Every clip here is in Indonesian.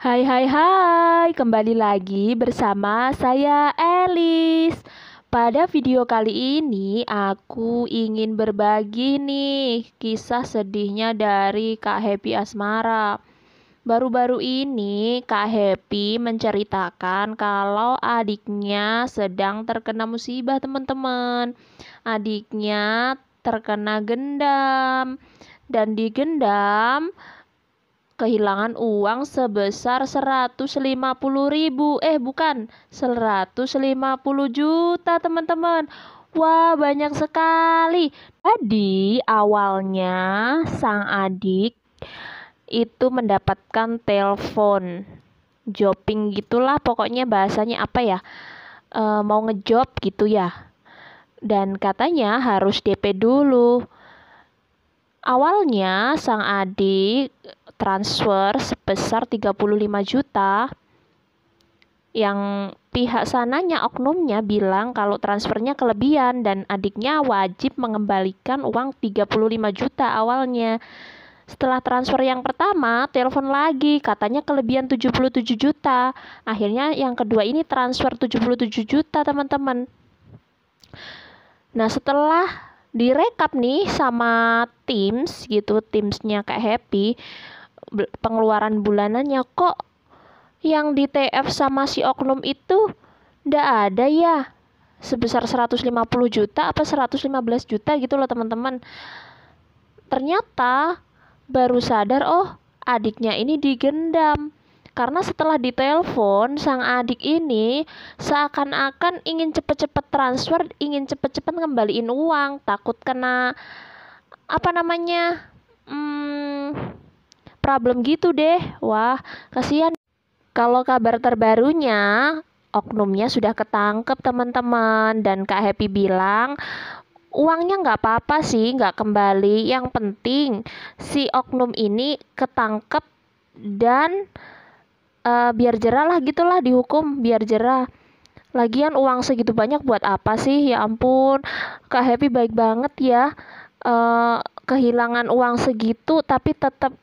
Hai hai hai, kembali lagi bersama saya Elis. Pada video kali ini aku ingin berbagi nih kisah sedihnya dari Kak Happy Asmara. Baru-baru ini Kak Happy menceritakan kalau adiknya sedang terkena musibah teman-teman. Adiknya terkena gendam dan digendam kehilangan uang sebesar 150 ribu. Eh bukan, 150 juta teman-teman. Wah banyak sekali. Jadi awalnya sang adik itu mendapatkan telepon. jobbing gitulah pokoknya bahasanya apa ya. E, mau ngejob gitu ya. Dan katanya harus DP dulu. Awalnya sang adik transfer sebesar 35 juta yang pihak sananya oknumnya bilang kalau transfernya kelebihan dan adiknya wajib mengembalikan uang 35 juta awalnya. Setelah transfer yang pertama, telepon lagi, katanya kelebihan 77 juta. Akhirnya yang kedua ini transfer 77 juta, teman-teman. Nah, setelah direkap nih sama Teams gitu, Teamsnya kayak Happy, pengeluaran bulanannya kok yang di TF sama si oknum itu ndak ada ya sebesar 150 juta apa 115 juta gitu loh teman-teman ternyata baru sadar oh adiknya ini digendam karena setelah ditelepon sang adik ini seakan-akan ingin cepet-cepet transfer ingin cepet-cepet ngembaliin uang takut kena apa namanya hmm, problem gitu deh. Wah, kasihan. Kalau kabar terbarunya, oknumnya sudah ketangkep teman-teman. Dan Kak Happy bilang, uangnya nggak apa-apa sih, nggak kembali. Yang penting si oknum ini ketangkep dan uh, biar jerah lah gitulah dihukum biar jerah lagian uang segitu banyak buat apa sih ya ampun kak happy baik banget ya uh, kehilangan uang segitu tapi tetap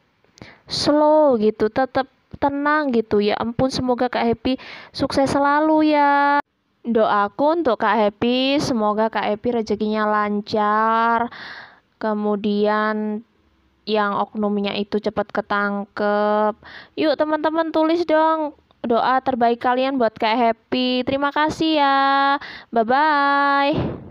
slow gitu, tetap tenang gitu. Ya ampun, semoga Kak Happy sukses selalu ya. Doaku untuk Kak Happy, semoga Kak Happy rezekinya lancar. Kemudian yang oknumnya itu cepat ketangkep. Yuk teman-teman tulis dong doa terbaik kalian buat Kak Happy. Terima kasih ya. Bye bye.